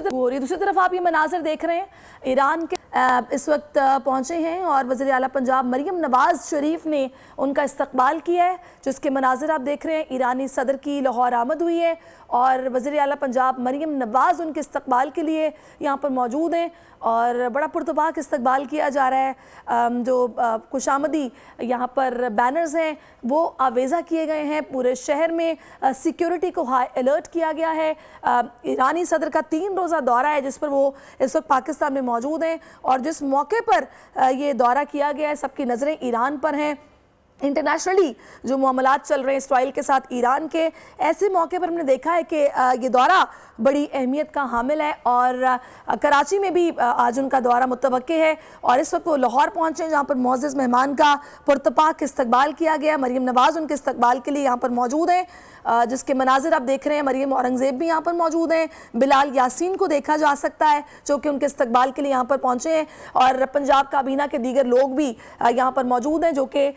दूसरी तरफ हो रही है दूसरी तरफ आप ये मनाजर देख रहे हैं ईरान के इस वक्त पहुँचे हैं और वजी अल पंजाब मरीम नवाज़ शरीफ ने उनका इस्तबाल किया है जिसके मनाजिर आप देख रहे हैं ईरानी सदर की लाहौर आमद हुई है और वजी अल पंजाब मरीम नवाज़ उनके इस्तबाल के लिए यहाँ पर मौजूद हैं और बड़ा पुरतबाक इस्तबाल किया जा रहा है जो खुश आमदी यहाँ पर बैनर्स हैं वो आवेज़ा किए गए हैं पूरे शहर में सिक्योरिटी को हाई अलर्ट किया गया है ईरानी सदर का तीन रोज़ा दौरा है जिस पर वो इस वक्त पाकिस्तान में मौजूद हैं और जिस मौके पर ये दौरा किया गया है सबकी नज़रें ईरान पर हैं इंटरनेशनली जो मामला चल रहे हैं इसराइल के साथ ईरान के ऐसे मौके पर हमने देखा है कि ये दौरा बड़ी अहमियत का हामिल है और कराची में भी आज उनका दौरा मुतवक़ है और इस वक्त वो लाहौर पहुँचे हैं जहाँ पर मोज़ मेहमान का पुरतपाक इस्तबाल किया गया मरीम नवाज़ उनके इस्तबाल के लिए यहाँ पर मौजूद हैं जिसके मनाजिर आप देख रहे हैं मरीम औरंगज़ेब भी यहाँ पर मौजूद हैं बिलाल यासिन को देखा जा सकता है जो कि उनके इस्तबाल के लिए यहाँ पर पहुँचे हैं और पंजाब काबीना के दीगर लोग भी यहाँ पर मौजूद हैं जो कि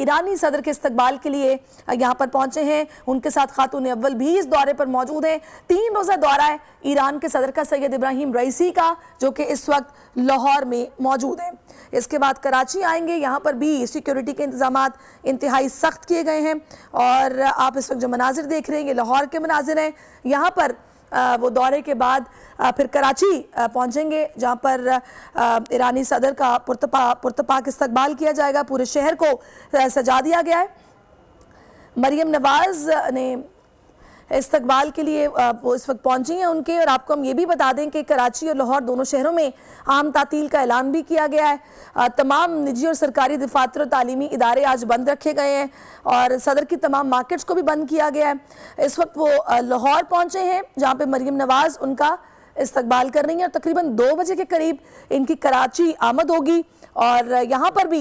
ईरानी सदर के इस्तबाल के लिए यहाँ पर पहुंचे हैं उनके साथ खातून अव्वल भी इस दौरे पर मौजूद हैं तीन रोज़ा दौरा है ईरान के सदर का सैयद इब्राहिम रईसी का जो कि इस वक्त लाहौर में मौजूद हैं इसके बाद कराची आएंगे यहाँ पर भी सिक्योरिटी के इंतजाम इंतहाई सख्त किए गए हैं और आप इस वक्त जो मनाजिर देख रहे हैं ये लाहौर के मनाजिर हैं यहाँ पर वो दौरे के बाद फिर कराची पहुंचेंगे जहां पर ईरानी सदर का पुरतपा पुरतपाक इस्तकबाल किया जाएगा पूरे शहर को सजा दिया गया है मरियम नवाज़ ने इस्तकबाल के लिए वो इस वक्त पहुंची हैं उनके और आपको हम ये भी बता दें कि कराची और लाहौर दोनों शहरों में आम तातील का ऐलान भी किया गया है तमाम निजी और सरकारी दफातर और इदारे आज बंद रखे गए हैं और सदर की तमाम मार्केट्स को भी बंद किया गया है इस वक्त वो लाहौर पहुँचे हैं जहाँ पर मरीम नवाज़ उनका इस्तकबाल कर रही हैं और तकरीबन दो बजे के करीब इनकी कराची आमद होगी और यहाँ पर भी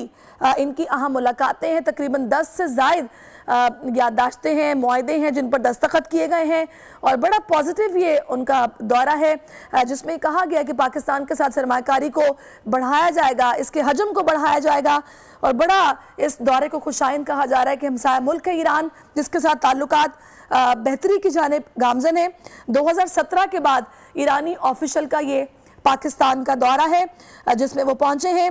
इनकी अहम मुलाकातें हैं तकरीबन दस से जायद याददाश्तें हैं माहदे हैं जिन पर दस्तखत किए गए हैं और बड़ा पॉजिटिव ये उनका दौरा है जिसमें कहा गया कि पाकिस्तान के साथ सरमाकारी को बढ़ाया जाएगा इसके हजम को बढ़ाया जाएगा और बड़ा इस दौरे को खुशाइन कहा जा रहा है कि हमसाया मुल्क है ईरान जिसके साथ ताल्लुक बेहतरी की जानब गामजन है 2017 के बाद ईरानी ऑफिशल का ये पाकिस्तान का दौरा है जिसमें वो पहुंचे हैं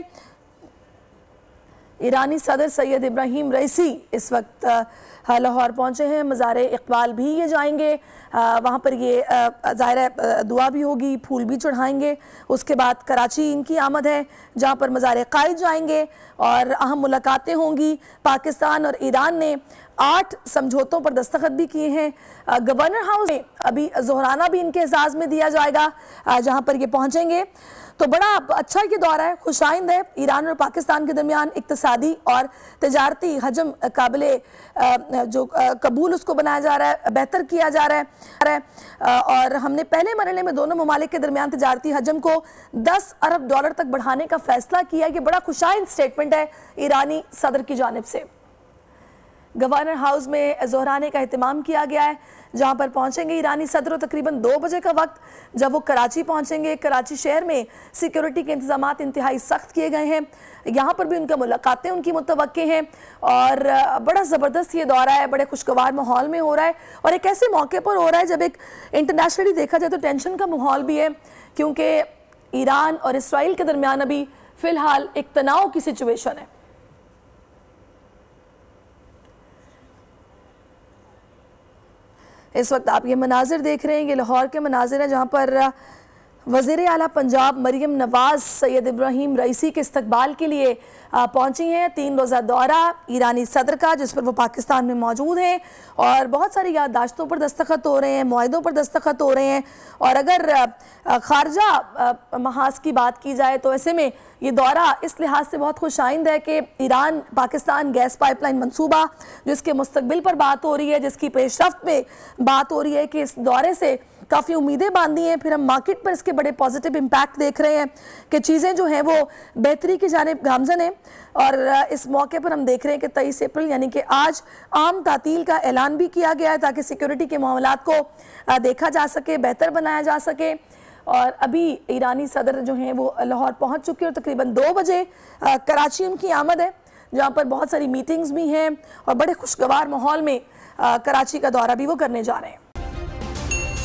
ईरानी सदर सैयद इब्राहिम रईसी इस वक्त लाहौर पहुँचे हैं मज़ार इकबाल भी ये जाएंगे वहाँ पर ये ज़ाहिर दुआ भी होगी फूल भी चढ़ाएंगे उसके बाद कराची इनकी आमद है जहाँ पर मज़ार कायद जाएंगे और अहम मुलाकातें होंगी पाकिस्तान और ईरान ने आठ समझौतों पर दस्तखत भी किए हैं गवर्नर हाउस में अभी जहराना भी इनके एजाज में दिया जाएगा जहां पर ये पहुंचेंगे तो बड़ा अच्छा ये दौरा है खुशाइंद है ईरान और पाकिस्तान के दरमियान इकतसादी और तजारती हजम काबिल जो कबूल उसको बनाया जा रहा है बेहतर किया जा रहा है और हमने पहले मरले में दोनों ममालिक के दरमियान तजारती हजम को 10 अरब डॉलर तक बढ़ाने का फैसला किया ये बड़ा खुशाइंद स्टेटमेंट है ईरानी सदर की जानब से गवर्नर हाउस में जहराने का अहतमाम किया गया है जहां पर पहुंचेंगे ईरानी सदर तकरीबन दो बजे का वक्त जब वो कराची पहुंचेंगे कराची शहर में सिक्योरिटी के इंतजाम इंतहाई सख्त किए गए हैं यहाँ पर भी उनका मुलाकातें उनकी मुतव हैं और बड़ा ज़बरदस्त ये दौरा है बड़े खुशगवार माहौल में हो रहा है और एक ऐसे मौके पर हो रहा है जब एक इंटरनेशनली देखा जाए तो टेंशन का माहौल भी है क्योंकि ईरान और इसराइल के दरमियान अभी फ़िलहाल एक तनाव की सिचुएशन है इस वक्त आप ये मनाजिर देख रहे हैं ये लाहौर के मनाजिर हैं जहाँ पर वजीर अला पंजाब मरीम नवाज सैद इब्राहिम रईसी के इस्तबाल के लिए पहुंची हैं तीन रोज़ा दौरा ईरानी सदर का जिस पर वो पाकिस्तान में मौजूद हैं और बहुत सारी याददाश्तों पर दस्तखत हो रहे हैं माहों पर दस्तखत हो रहे हैं और अगर खारजा महाज की बात की जाए तो ऐसे में ये दौरा इस लिहाज से बहुत खुश आइंद है कि ईरान पाकिस्तान गैस पाइपलाइन मनसूबा जिसके मुस्तबिल पर बात हो रही है जिसकी पेशरफ में बात हो रही है कि इस दौरे से काफ़ी उम्मीदें बांधी हैं फिर हम मार्केट पर इसके बड़े पॉजिटिव इम्पैक्ट देख रहे हैं कि चीज़ें जो हैं वो बेहतरी की जानब गामजन है और इस मौके पर हम देख रहे हैं कि तेईस अप्रैल यानी कि आज आम तातील का ऐलान भी किया गया है ताकि सिक्योरिटी के मामला को देखा जा सके बेहतर बनाया जा सके और अभी ईरानी सदर जो हैं वो लाहौर पहुंच चुके हैं और तकरीबन दो बजे कराची उनकी आमद है जहाँ पर बहुत सारी मीटिंग्स भी हैं और बड़े खुशगवार माहौल में कराची का दौरा भी वो करने जा रहे हैं